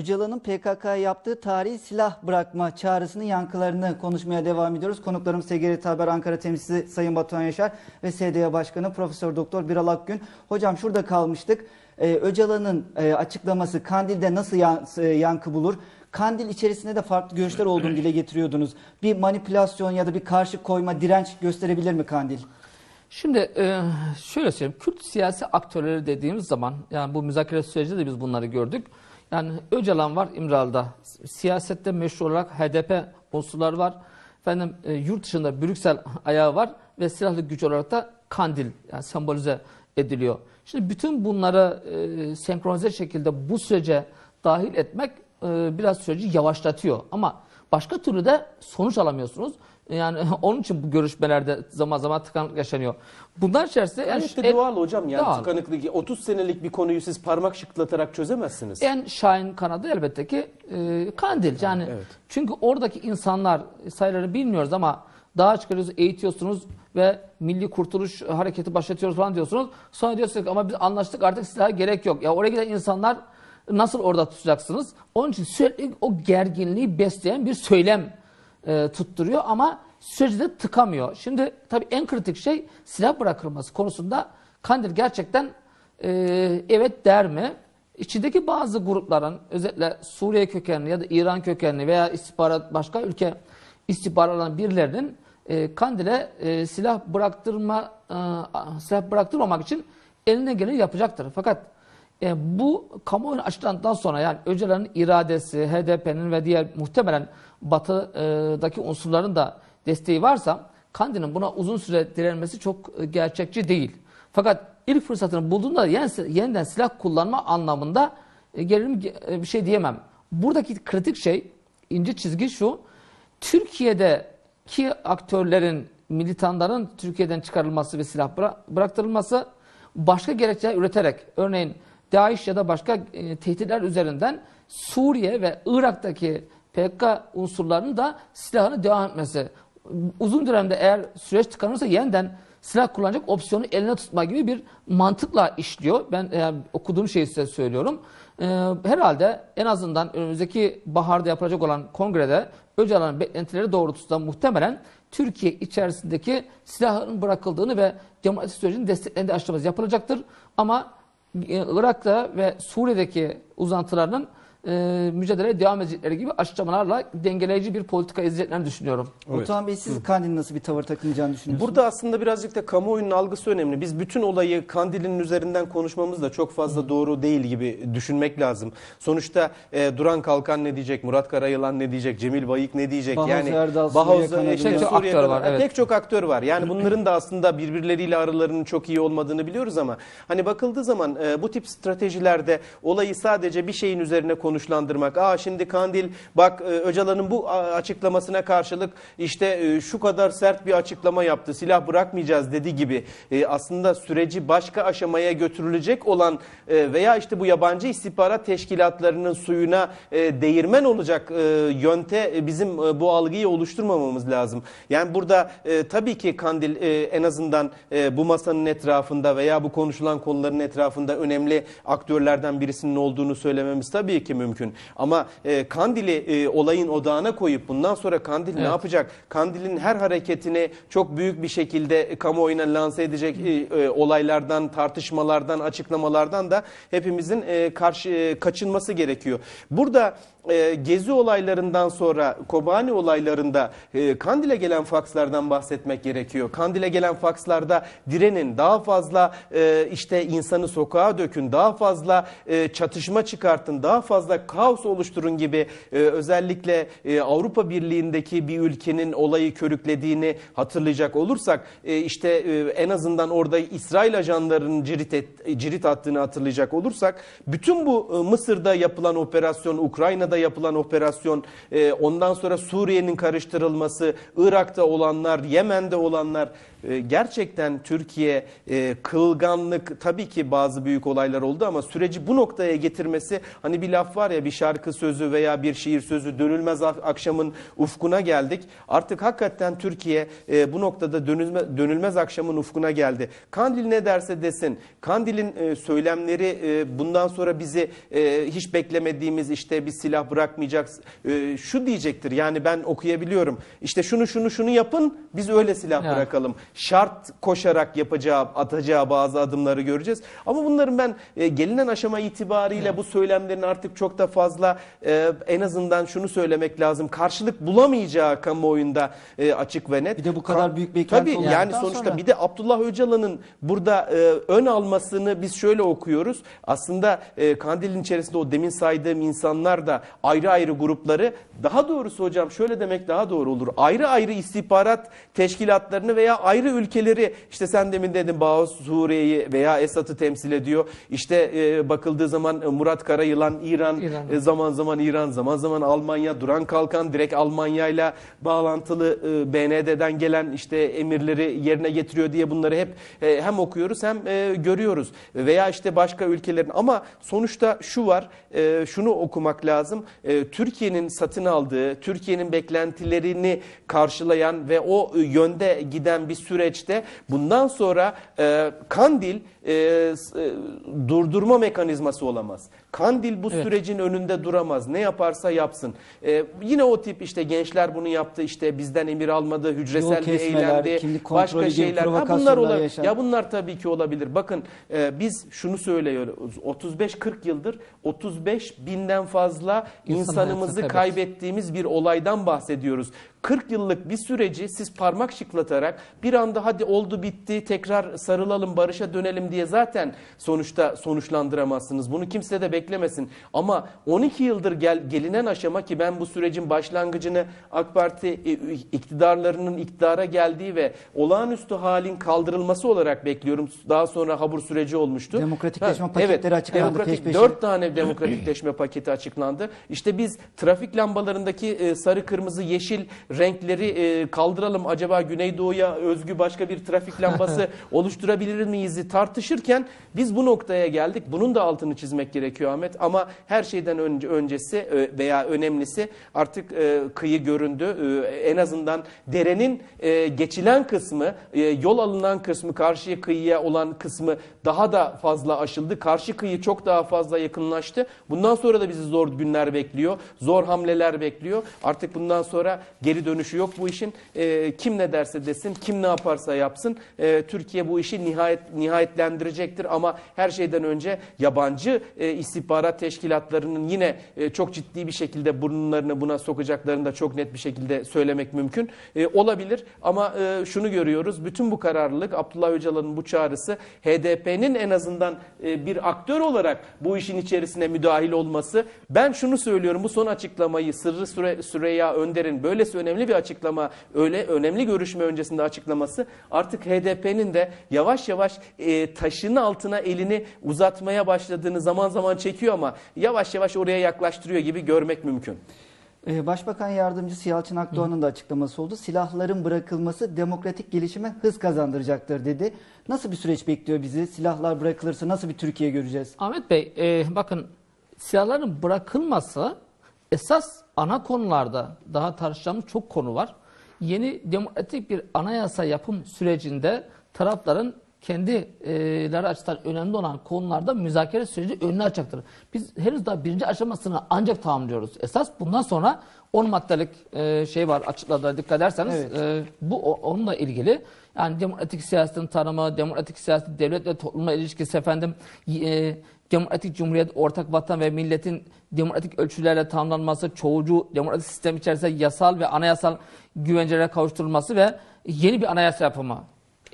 Öcalan'ın PKK yaptığı tarihi silah bırakma çağrısının yankılarını konuşmaya devam ediyoruz. Konuklarım SGRT Taber, Ankara temsilcisi Sayın Batuhan Yaşar ve SDA Başkanı Profesör Doktor Biral Akgün. Hocam şurada kalmıştık. Ee, Öcalan'ın e, açıklaması Kandil'de nasıl yan, e, yankı bulur? Kandil içerisinde de farklı görüşler olduğunu dile getiriyordunuz. Bir manipülasyon ya da bir karşı koyma, direnç gösterebilir mi Kandil? Şimdi e, şöyle söyleyeyim. Kürt siyasi aktörleri dediğimiz zaman yani bu müzakere sürecinde de biz bunları gördük. Yani Öcalan var İmralı'da. Siyasette meşhur olarak HDP unsurları var. Efendim e, yurt dışında Brüksel ayağı var ve silahlı güç olarak da Kandil yani sembolize ediliyor. Şimdi bütün bunları e, senkronize şekilde bu sürece dahil etmek e, biraz süreci yavaşlatıyor. Ama başka türlü de sonuç alamıyorsunuz. Yani [laughs] onun için bu görüşmelerde zaman zaman tıkanıklık yaşanıyor. Bunlar içerisinde... Yani işte el, doğal hocam yani doğal. tıkanıklık. 30 senelik bir konuyu siz parmak şıklatarak çözemezsiniz. En şahin kanadı elbette ki e, Kandil. Yani evet. Çünkü oradaki insanlar sayılarını bilmiyoruz ama daha çıkarıyorsunuz, eğitiyorsunuz ve milli kurtuluş hareketi başlatıyoruz falan diyorsunuz. Sonra diyorsunuz ki ama biz anlaştık artık silaha gerek yok. Ya oraya giden insanlar nasıl orada tutacaksınız? Onun için sürekli o gerginliği besleyen bir söylem e, tutturuyor ama süreci de tıkamıyor. Şimdi tabii en kritik şey silah bırakılması konusunda Kandil gerçekten e, evet der mi? İçindeki bazı grupların özellikle Suriye kökenli ya da İran kökenli veya istihbarat başka ülke istihbaratlarından birilerinin e, Kandil'e e, silah bıraktırma e, silah bıraktırmamak için eline geleni yapacaktır. Fakat e, bu kamuoyunu açıklandıktan sonra yani Öcalan'ın iradesi, HDP'nin ve diğer muhtemelen batıdaki unsurların da desteği varsa Kandi'nin buna uzun süre direnmesi çok e, gerçekçi değil. Fakat ilk fırsatını bulduğunda yeniden silah kullanma anlamında e, gerilim e, bir şey diyemem. Buradaki kritik şey, ince çizgi şu. Türkiye'deki aktörlerin, militanların Türkiye'den çıkarılması ve silah bıraktırılması başka gerekçeler üreterek, örneğin DAEŞ ya da başka e, tehditler üzerinden Suriye ve Irak'taki PKK unsurlarının da silahını devam etmesi. Uzun dönemde eğer süreç tıkanırsa yeniden silah kullanacak opsiyonu eline tutma gibi bir mantıkla işliyor. Ben e, okuduğum şeyi size söylüyorum. E, herhalde en azından önümüzdeki baharda yapılacak olan kongrede Öcalan'ın beklentileri doğrultusunda muhtemelen Türkiye içerisindeki silahın bırakıldığını ve demokrasi sürecinin desteklendiği açıklaması yapılacaktır. Ama Irak'ta ve Suriye'deki uzantılarının e, mücadeleye devam edecekleri gibi açıklamalarla dengeleyici bir politika izleyeceklerini düşünüyorum. Evet. Otan Bey siz Kandil'in nasıl bir tavır takınacağını düşünüyorsunuz? Burada aslında birazcık da kamuoyunun algısı önemli. Biz bütün olayı Kandil'in üzerinden konuşmamız da çok fazla Hı. doğru değil gibi düşünmek lazım. Sonuçta e, Duran Kalkan ne diyecek, Murat Karayılan ne diyecek, Cemil Bayık ne diyecek? Bahuz yani Erdal, Bahuz, Suriye, şey, çok Suriye aktör var, evet. pek çok aktör var. Yani bunların da aslında birbirleriyle aralarının çok iyi olmadığını biliyoruz ama hani bakıldığı zaman e, bu tip stratejilerde olayı sadece bir şeyin üzerine konuşmak sonuçlandırmak. Aa şimdi Kandil bak e, Öcalan'ın bu açıklamasına karşılık işte e, şu kadar sert bir açıklama yaptı. Silah bırakmayacağız dedi gibi. E, aslında süreci başka aşamaya götürülecek olan veya işte bu yabancı istihbarat teşkilatlarının suyuna değirmen olacak yönte bizim bu algıyı oluşturmamamız lazım. Yani burada tabii ki Kandil en azından bu masanın etrafında veya bu konuşulan konuların etrafında önemli aktörlerden birisinin olduğunu söylememiz tabii ki mümkün mümkün. Ama e, Kandil'i e, olayın odağına koyup bundan sonra Kandil evet. ne yapacak? Kandil'in her hareketini çok büyük bir şekilde e, kamuoyuna lanse edecek e, e, olaylardan, tartışmalardan, açıklamalardan da hepimizin e, karşı e, kaçınması gerekiyor. Burada e, gezi olaylarından sonra Kobani olaylarında e, Kandil'e gelen fakslardan bahsetmek gerekiyor. Kandil'e gelen fakslarda direnin daha fazla e, işte insanı sokağa dökün, daha fazla e, çatışma çıkartın, daha fazla dünyada kaos oluşturun gibi e, özellikle e, Avrupa Birliği'ndeki bir ülkenin olayı körüklediğini hatırlayacak olursak e, işte e, en azından orada İsrail ajanlarının cirit, et, cirit attığını hatırlayacak olursak bütün bu e, Mısır'da yapılan operasyon, Ukrayna'da yapılan operasyon, e, ondan sonra Suriye'nin karıştırılması, Irak'ta olanlar, Yemen'de olanlar e, gerçekten Türkiye e, kılganlık tabii ki bazı büyük olaylar oldu ama süreci bu noktaya getirmesi hani bir laf var ya bir şarkı sözü veya bir şiir sözü dönülmez akşamın ufkuna geldik. Artık hakikaten Türkiye e, bu noktada dönülme, dönülmez akşamın ufkuna geldi. Kandil ne derse desin Kandil'in e, söylemleri bundan sonra bizi hiç beklemediğimiz işte bir silah bırakmayacak şu diyecektir yani ben okuyabiliyorum işte şunu şunu şunu yapın biz öyle silah ya. bırakalım şart koşarak yapacağı, atacağı bazı adımları göreceğiz. Ama bunların ben e, gelinen aşama itibariyle evet. bu söylemlerin artık çok da fazla e, en azından şunu söylemek lazım. Karşılık bulamayacağı kamuoyunda e, açık ve net. Bir de bu kadar Ka büyük bir. Tabii yani sonuçta sonra... bir de Abdullah Öcalan'ın burada e, ön almasını biz şöyle okuyoruz. Aslında e, Kandil'in içerisinde o demin saydığım insanlar da ayrı ayrı grupları daha doğrusu hocam şöyle demek daha doğru olur. Ayrı ayrı istihbarat teşkilatlarını veya ayrı ayrı ülkeleri işte sen demin dedin Bağız Suriye'yi veya Esad'ı temsil ediyor. İşte e, bakıldığı zaman e, Murat Karayılan İran, İran. E, zaman zaman İran zaman zaman Almanya duran kalkan direkt Almanya ile bağlantılı e, BND'den gelen işte emirleri yerine getiriyor diye bunları hep e, hem okuyoruz hem e, görüyoruz. Veya işte başka ülkelerin ama sonuçta şu var e, şunu okumak lazım. E, Türkiye'nin satın aldığı, Türkiye'nin beklentilerini karşılayan ve o yönde giden bir süreç süreçte bundan sonra e, Kandil e, e, durdurma mekanizması olamaz. Kandil bu evet. sürecin önünde duramaz. Ne yaparsa yapsın. E, yine o tip işte gençler bunu yaptı işte bizden emir almadı, hücresel bir eylemdi, başka şeyler. Ha, bunlar olabilir. Yaşam. Ya bunlar tabii ki olabilir. Bakın e, biz şunu söylüyoruz. 35-40 yıldır 35 binden fazla İnsan insanımızı hayatı, kaybettiğimiz bir olaydan bahsediyoruz. 40 yıllık bir süreci siz parmak şıklatarak bir anda hadi oldu bitti tekrar sarılalım barışa dönelim diye zaten sonuçta sonuçlandıramazsınız. Bunu kimse de beklemesin. Ama 12 yıldır gel, gelinen aşama ki ben bu sürecin başlangıcını AK Parti e, iktidarlarının iktidara geldiği ve olağanüstü halin kaldırılması olarak bekliyorum. Daha sonra habur süreci olmuştu. Demokratikleşme ha, paketleri evet, açıklandı. Demokratik, peş 4 tane demokratikleşme [clears throat] paketi açıklandı. İşte biz trafik lambalarındaki e, sarı, kırmızı, yeşil renkleri e, kaldıralım. Acaba Güneydoğu'ya özgü başka bir trafik lambası [laughs] oluşturabilir miyiz tartış tartışırken biz bu noktaya geldik. Bunun da altını çizmek gerekiyor Ahmet. Ama her şeyden önce öncesi veya önemlisi artık e, kıyı göründü. E, en azından derenin e, geçilen kısmı, yol alınan kısmı, karşı kıyıya olan kısmı daha da fazla aşıldı. Karşı kıyı çok daha fazla yakınlaştı. Bundan sonra da bizi zor günler bekliyor. Zor hamleler bekliyor. Artık bundan sonra geri dönüşü yok bu işin. Kim ne derse desin, kim ne yaparsa yapsın. Türkiye bu işi nihayet nihayetlen güçlendirecektir ama her şeyden önce yabancı e, istihbarat teşkilatlarının yine e, çok ciddi bir şekilde burnlarını buna sokacaklarını da çok net bir şekilde söylemek mümkün. E, olabilir ama e, şunu görüyoruz. Bütün bu kararlılık Abdullah Öcalan'ın bu çağrısı HDP'nin en azından e, bir aktör olarak bu işin içerisine müdahil olması. Ben şunu söylüyorum bu son açıklamayı Sırrı Süre, Süreyya Önder'in böylesi önemli bir açıklama, öyle önemli görüşme öncesinde açıklaması artık HDP'nin de yavaş yavaş e, kaşın altına elini uzatmaya başladığını zaman zaman çekiyor ama yavaş yavaş oraya yaklaştırıyor gibi görmek mümkün. Ee, Başbakan Yardımcısı Yalçın Akdoğan'ın da açıklaması oldu. Silahların bırakılması demokratik gelişime hız kazandıracaktır dedi. Nasıl bir süreç bekliyor bizi? Silahlar bırakılırsa nasıl bir Türkiye göreceğiz? Ahmet Bey e, bakın silahların bırakılması esas ana konularda daha tartışacağımız çok konu var. Yeni demokratik bir anayasa yapım sürecinde tarafların kendileri açısından önemli olan konularda müzakere süreci önünü açacaktır. Biz henüz daha birinci aşamasını ancak tamamlıyoruz. Esas bundan sonra 10 maddelik e, şey var açıklamada dikkat ederseniz. Evet. E, bu onunla ilgili yani demokratik siyasetin tanımı, demokratik siyaset devletle topluma ilişkisi efendim e, demokratik cumhuriyet, ortak vatan ve milletin demokratik ölçülerle tamamlanması, çoğucu demokratik sistem içerisinde yasal ve anayasal güvencelere kavuşturulması ve yeni bir anayasa yapımı.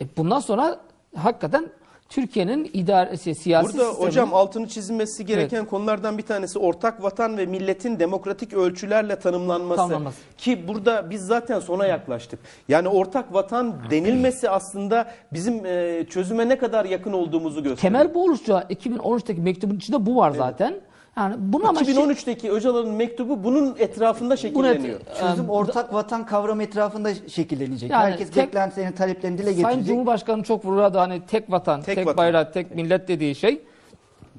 E bundan sonra hakikaten Türkiye'nin idaresi, e, siyasi Burada sisteminin... hocam altını çizilmesi gereken evet. konulardan bir tanesi ortak vatan ve milletin demokratik ölçülerle tanımlanması. Tanımlanması. Ki burada biz zaten sona yaklaştık. Yani ortak vatan denilmesi aslında bizim e, çözüme ne kadar yakın olduğumuzu gösteriyor. Temel Boğruç'a 2013'teki mektubun içinde bu var evet. zaten. Yani bunun amacı 2013'teki Öcalan'ın mektubu bunun etrafında şekilleniyor. Çözüm yani, ortak vatan kavramı etrafında şekillenecek. Yani Herkes tek, beklentilerini, taleplerini dile getirecek. Sayın Cumhurbaşkanı çok vurur hani tek vatan, tek, tek vatan. bayrak, tek millet dediği şey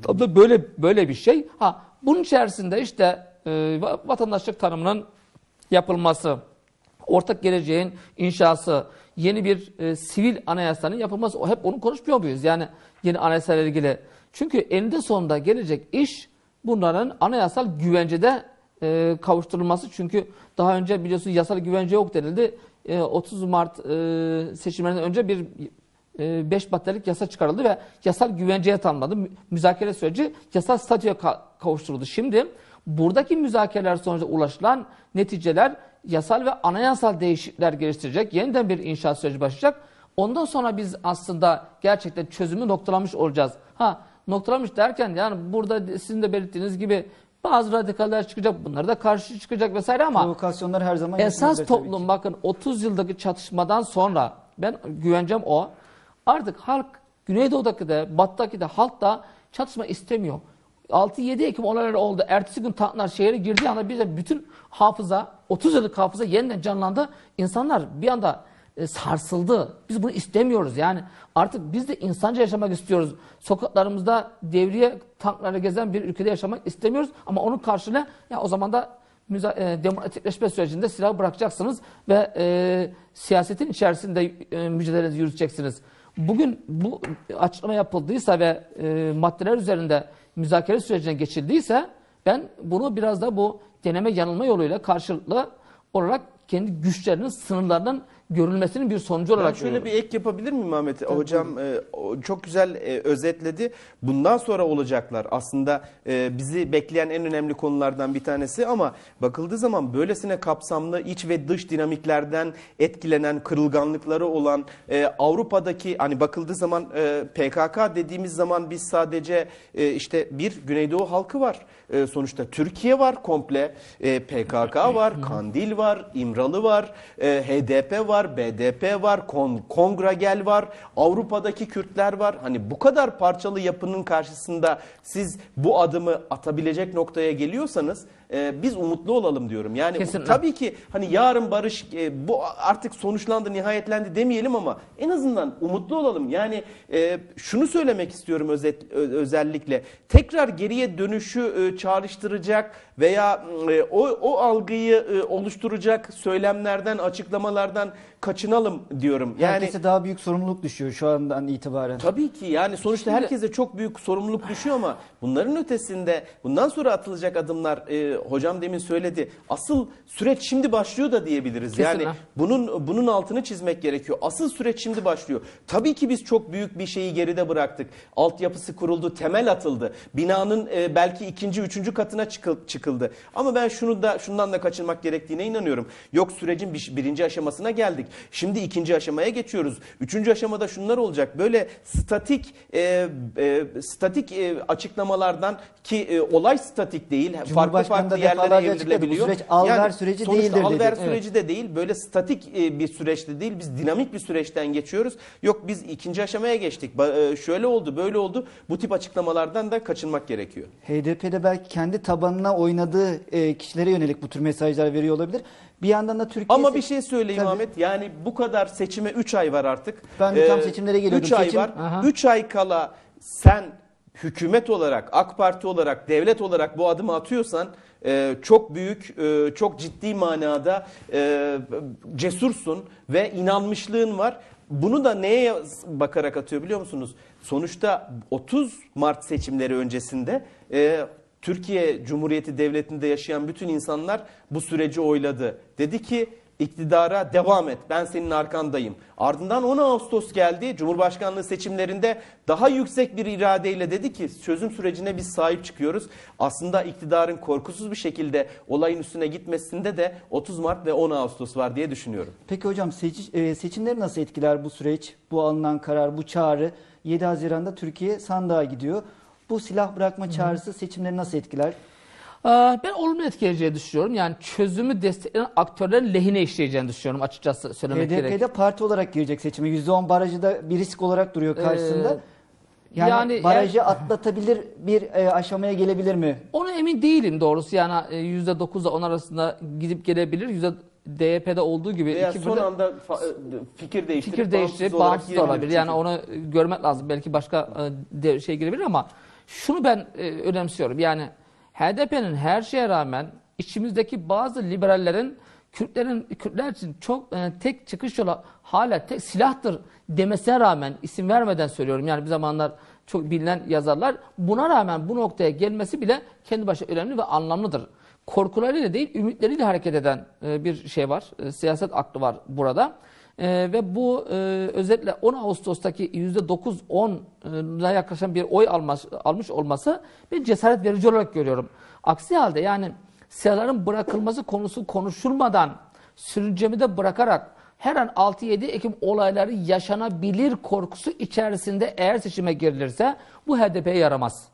da böyle böyle bir şey. Ha bunun içerisinde işte e, vatandaşlık tanımının yapılması, ortak geleceğin inşası, yeni bir e, sivil anayasanın yapılması hep onu konuşmuyor muyuz? Yani yeni anayasayla ilgili. Çünkü eninde sonunda gelecek iş bunların anayasal güvencede e, kavuşturulması. Çünkü daha önce biliyorsunuz yasal güvence yok denildi. E, 30 Mart e, seçimlerinden önce bir 5 e, maddelik yasa çıkarıldı ve yasal güvenceye tanımladı. Müzakere süreci yasal statüye ka kavuşturuldu. Şimdi buradaki müzakereler sonucu ulaşılan neticeler yasal ve anayasal değişiklikler geliştirecek. Yeniden bir inşaat süreci başlayacak. Ondan sonra biz aslında gerçekten çözümü noktalamış olacağız. Ha noktalamış derken yani burada sizin de belirttiğiniz gibi bazı radikaller çıkacak, bunlara da karşı çıkacak vesaire ama provokasyonlar her zaman esas toplum bakın 30 yıldaki çatışmadan sonra ben güvencem o. Artık halk Güneydoğu'daki de Batı'daki de halk da çatışma istemiyor. 6-7 Ekim olayları oldu. Ertesi gün tanklar şehre girdiği anda de bütün hafıza, 30 yıllık hafıza yeniden canlandı. İnsanlar bir anda e, sarsıldı. Biz bunu istemiyoruz yani. Artık biz de insanca yaşamak istiyoruz. Sokaklarımızda devriye tanklarla gezen bir ülkede yaşamak istemiyoruz. Ama onun karşılığı, ya o zaman da e, demokratikleşme sürecinde silahı bırakacaksınız ve e, siyasetin içerisinde e, mücadele yürüteceksiniz. Bugün bu açıklama yapıldıysa ve e, maddeler üzerinde müzakere sürecine geçildiyse ben bunu biraz da bu deneme yanılma yoluyla karşılıklı olarak kendi güçlerinin sınırlarının görülmesinin bir sonucu olarak ben şöyle görüyoruz. bir ek yapabilir miyim Ahmet? Tabii. Hocam e, çok güzel e, özetledi. Bundan sonra olacaklar aslında e, bizi bekleyen en önemli konulardan bir tanesi ama bakıldığı zaman böylesine kapsamlı iç ve dış dinamiklerden etkilenen kırılganlıkları olan e, Avrupa'daki hani bakıldığı zaman e, PKK dediğimiz zaman biz sadece e, işte bir Güneydoğu halkı var. E, sonuçta Türkiye var komple, e, PKK var, Kandil var, İmralı var, e, HDP var, BDP var, Kon Kongragel var, Avrupa'daki Kürtler var. Hani bu kadar parçalı yapının karşısında siz bu adımı atabilecek noktaya geliyorsanız e, biz umutlu olalım diyorum. Yani Kesinlikle. tabii ki hani yarın barış e, bu artık sonuçlandı, nihayetlendi demeyelim ama en azından umutlu olalım. Yani e, şunu söylemek istiyorum özet, özellikle. Tekrar geriye dönüşü e, çağrıştıracak veya e, o, o algıyı e, oluşturacak söylemlerden, açıklamalardan kaçınalım diyorum. Yani herkese daha büyük sorumluluk düşüyor şu andan itibaren. Tabii ki yani sonuçta herkese çok büyük sorumluluk düşüyor ama bunların ötesinde bundan sonra atılacak adımlar e, hocam demin söyledi. Asıl süreç şimdi başlıyor da diyebiliriz. Kesinlikle. Yani bunun bunun altını çizmek gerekiyor. Asıl süreç şimdi başlıyor. Tabii ki biz çok büyük bir şeyi geride bıraktık. Altyapısı kuruldu, temel atıldı. Binanın e, belki ikinci, üçüncü katına çıkıl, çıkıldı. Ama ben şunu da şundan da kaçınmak gerektiğine inanıyorum. Yok sürecin bir, birinci aşamasına geldik. Şimdi ikinci aşamaya geçiyoruz. Üçüncü aşamada şunlar olacak. Böyle statik e, e, statik e, açıklamalardan ki e, olay statik değil. Farklı farklı farklı yerlere evrilebiliyor. Bu süreç al yani, süreci değildir Alver dedi. süreci de değil. Böyle statik e, bir süreçte değil. Biz dinamik bir süreçten geçiyoruz. Yok biz ikinci aşamaya geçtik. E, şöyle oldu böyle oldu. Bu tip açıklamalardan da kaçınmak gerekiyor. HDP'de belki kendi tabanına oynadığı e, kişilere yönelik bu tür mesajlar veriyor olabilir. Bir yandan da Türkiye... Ama bir şey söyleyeyim Tabii. Ahmet. Yani bu kadar seçime 3 ay var artık. Ben de tam ee, seçimlere geliyordum. 3 ay Seçim... var. 3 ay kala sen hükümet olarak, AK Parti olarak, devlet olarak bu adımı atıyorsan e, çok büyük, e, çok ciddi manada e, cesursun ve inanmışlığın var. Bunu da neye bakarak atıyor biliyor musunuz? Sonuçta 30 Mart seçimleri öncesinde e, Türkiye Cumhuriyeti Devleti'nde yaşayan bütün insanlar bu süreci oyladı. Dedi ki iktidara devam et ben senin arkandayım. Ardından 10 Ağustos geldi Cumhurbaşkanlığı seçimlerinde daha yüksek bir iradeyle dedi ki çözüm sürecine biz sahip çıkıyoruz. Aslında iktidarın korkusuz bir şekilde olayın üstüne gitmesinde de 30 Mart ve 10 Ağustos var diye düşünüyorum. Peki hocam e, seçimleri nasıl etkiler bu süreç, bu alınan karar, bu çağrı? 7 Haziran'da Türkiye sandığa gidiyor. Bu silah bırakma çağrısı seçimleri nasıl etkiler? Ee, ben olumlu etkileyeceğini düşünüyorum. Yani çözümü destekleyen aktörlerin lehine işleyeceğini düşünüyorum açıkçası söylemek HDP'de gerek. parti olarak girecek seçime. %10 barajı da bir risk olarak duruyor ee, karşısında. Ee, yani, yani barajı yani, atlatabilir bir e, aşamaya gelebilir mi? Onu emin değilim doğrusu. Yani %9'la e, 10 arasında gidip gelebilir. Yüzde DYP'de olduğu gibi Veya iki son burada, anda e, fikir değiştirip, fikir değiştirip bağımsız, bağımsız olabilir. Yani onu görmek lazım. Belki başka e, şey girebilir ama şunu ben e, önemsiyorum. Yani HDP'nin her şeye rağmen içimizdeki bazı liberallerin Kürtlerin Kürtler için çok e, tek çıkış yolu hala tek silahtır demesine rağmen isim vermeden söylüyorum. Yani bir zamanlar çok bilinen yazarlar buna rağmen bu noktaya gelmesi bile kendi başına önemli ve anlamlıdır. Korkularıyla değil ümitleriyle hareket eden e, bir şey var. E, siyaset aklı var burada. E, ve bu e, özellikle 10 Ağustos'taki %9-10'a yaklaşan bir oy almış, almış olması bir cesaret verici olarak görüyorum. Aksi halde yani silahların bırakılması konusu konuşulmadan sürüncemi de bırakarak her an 6-7 Ekim olayları yaşanabilir korkusu içerisinde eğer seçime girilirse bu HDP'ye yaramaz.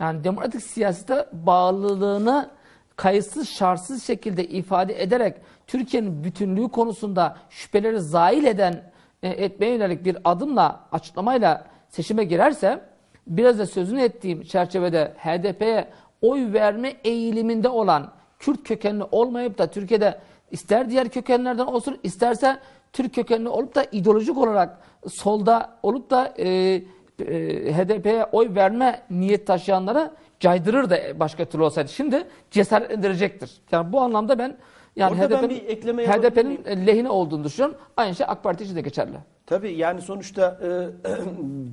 Yani demokratik siyasete bağlılığını kayıtsız şartsız şekilde ifade ederek Türkiye'nin bütünlüğü konusunda şüpheleri zail eden e, etmeye yönelik bir adımla, açıklamayla seçime girerse biraz da sözünü ettiğim çerçevede HDP'ye oy verme eğiliminde olan Kürt kökenli olmayıp da Türkiye'de ister diğer kökenlerden olsun isterse Türk kökenli olup da ideolojik olarak solda olup da e, e, HDP'ye oy verme niyet taşıyanlara caydırır da başka türlü olsaydı. Şimdi cesaretlendirecektir. Yani bu anlamda ben yani Orada HDP'nin, ben bir ekleme HDP'nin lehine olduğunu düşünüyorum. Aynı şey AK Parti için de geçerli. Tabii yani sonuçta e,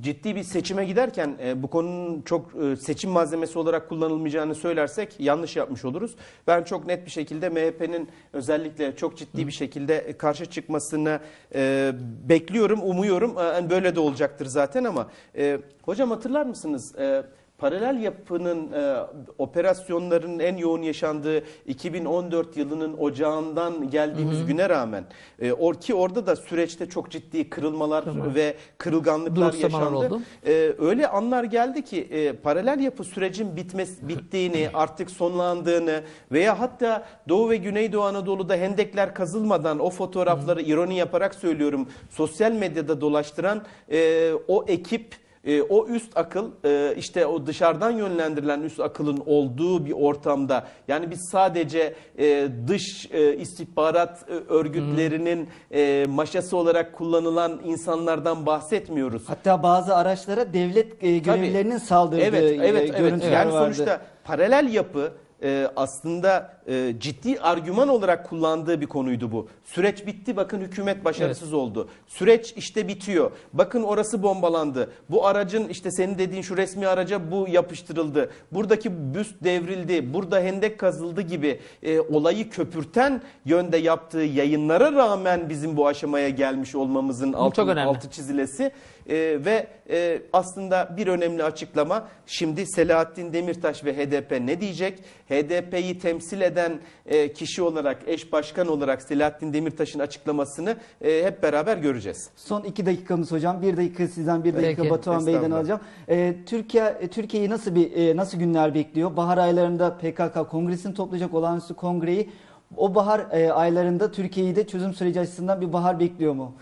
[clears throat] ciddi bir seçime giderken e, bu konunun çok e, seçim malzemesi olarak kullanılmayacağını söylersek yanlış yapmış oluruz. Ben çok net bir şekilde MHP'nin özellikle çok ciddi bir şekilde karşı çıkmasını e, bekliyorum, umuyorum. E, hani böyle de olacaktır zaten ama e, hocam hatırlar mısınız? E, paralel yapının e, operasyonlarının en yoğun yaşandığı 2014 yılının ocağından geldiğimiz hı hı. güne rağmen e, or ki orada da süreçte çok ciddi kırılmalar tamam. ve kırılganlıklar Dur, yaşandı. E, öyle anlar geldi ki e, paralel yapı sürecin bitmesi bittiğini, [laughs] artık sonlandığını veya hatta Doğu ve Güneydoğu Anadolu'da hendekler kazılmadan o fotoğrafları hı. ironi yaparak söylüyorum sosyal medyada dolaştıran e, o ekip e, o üst akıl e, işte o dışarıdan yönlendirilen üst akılın olduğu bir ortamda yani biz sadece e, dış e, istihbarat e, örgütlerinin e, maşası olarak kullanılan insanlardan bahsetmiyoruz. Hatta bazı araçlara devlet e, görevlilerinin saldırdığı evet, evet, e, evet. görüntüler evet. yani vardı. Sonuçta paralel yapı e, aslında e, ciddi argüman olarak kullandığı bir konuydu bu. Süreç bitti bakın hükümet başarısız oldu. Süreç işte bitiyor. Bakın orası bombalandı. Bu aracın işte senin dediğin şu resmi araca bu yapıştırıldı. Buradaki büst devrildi. Burada hendek kazıldı gibi e, olayı köpürten yönde yaptığı yayınlara rağmen bizim bu aşamaya gelmiş olmamızın çok altı, altı çizilesi E, ve e, aslında bir önemli açıklama şimdi Selahattin Demirtaş ve HDP ne diyecek? HDP'yi temsil eden eden e, kişi olarak, eş başkan olarak Selahattin Demirtaş'ın açıklamasını e, hep beraber göreceğiz. Son iki dakikamız hocam. Bir dakika sizden, bir dakika Peki. Batuhan Bey'den alacağım. E, Türkiye Türkiye'yi nasıl bir nasıl günler bekliyor? Bahar aylarında PKK kongresini toplayacak olağanüstü kongreyi. O bahar aylarında Türkiye'yi de çözüm süreci açısından bir bahar bekliyor mu?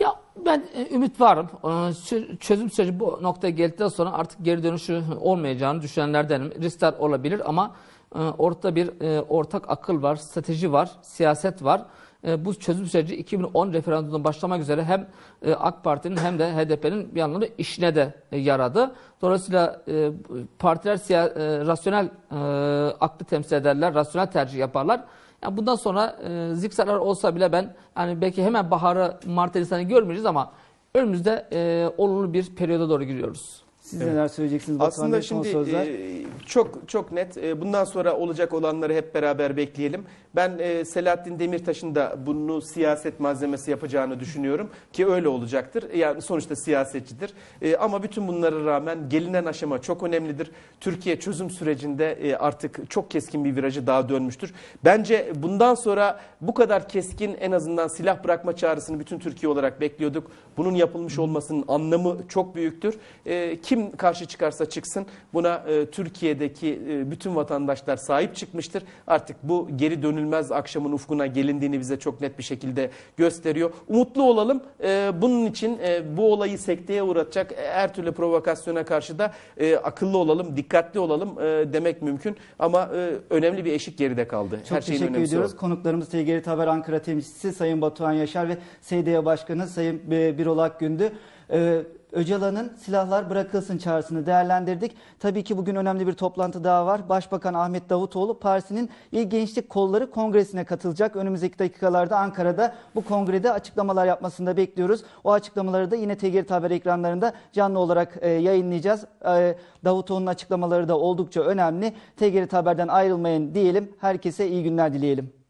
Ya ben e, ümit varım. E, çözüm süreci bu noktaya geldikten sonra artık geri dönüşü olmayacağını düşünenlerdenim. Riskler olabilir ama ee, Orada bir e, ortak akıl var, strateji var, siyaset var. E, bu çözüm süreci 2010 referandumundan başlamak üzere hem e, AK Parti'nin hem de HDP'nin bir anlamda işine de yaradı. Dolayısıyla partiler rasyonel aklı temsil ederler, rasyonel tercih yaparlar. Yani bundan sonra zikzaklar olsa bile ben yani belki hemen baharı Mart Nisan'ı görmeyeceğiz ama önümüzde e, olumlu bir periyoda doğru giriyoruz. Siz evet. neler söyleyeceksiniz Aslında Bey, şimdi sözler? E, çok çok net e, bundan sonra olacak olanları hep beraber bekleyelim. Ben e, Selahattin Demirtaş'ın da bunu siyaset malzemesi yapacağını düşünüyorum ki öyle olacaktır. Yani sonuçta siyasetçidir. ama bütün bunlara rağmen gelinen aşama çok önemlidir. Türkiye çözüm sürecinde artık çok keskin bir virajı daha dönmüştür. Bence bundan sonra bu kadar keskin en azından silah bırakma çağrısını bütün Türkiye olarak bekliyorduk. Bunun yapılmış olmasının anlamı çok büyüktür. kim karşı çıkarsa çıksın buna e, Türkiye'deki e, bütün vatandaşlar sahip çıkmıştır. Artık bu geri dönülmez akşamın ufkuna gelindiğini bize çok net bir şekilde gösteriyor. Umutlu olalım. E, bunun için e, bu olayı sekteye uğratacak e, her türlü provokasyona karşı da e, akıllı olalım, dikkatli olalım e, demek mümkün. Ama e, önemli bir eşik geride kaldı. Çok her şeyin teşekkür ediyoruz. O. Konuklarımız TGRT Haber Ankara temsilcisi Sayın Batuhan Yaşar ve SDA Başkanı Sayın Birolak Gündü. E, Öcalan'ın silahlar bırakılsın çağrısını değerlendirdik. Tabii ki bugün önemli bir toplantı daha var. Başbakan Ahmet Davutoğlu Paris'in İl Gençlik Kolları Kongresi'ne katılacak. Önümüzdeki dakikalarda Ankara'da bu kongrede açıklamalar yapmasını da bekliyoruz. O açıklamaları da yine TGRT Haber ekranlarında canlı olarak e, yayınlayacağız. E, Davutoğlu'nun açıklamaları da oldukça önemli. TGRT Haber'den ayrılmayın diyelim. Herkese iyi günler dileyelim.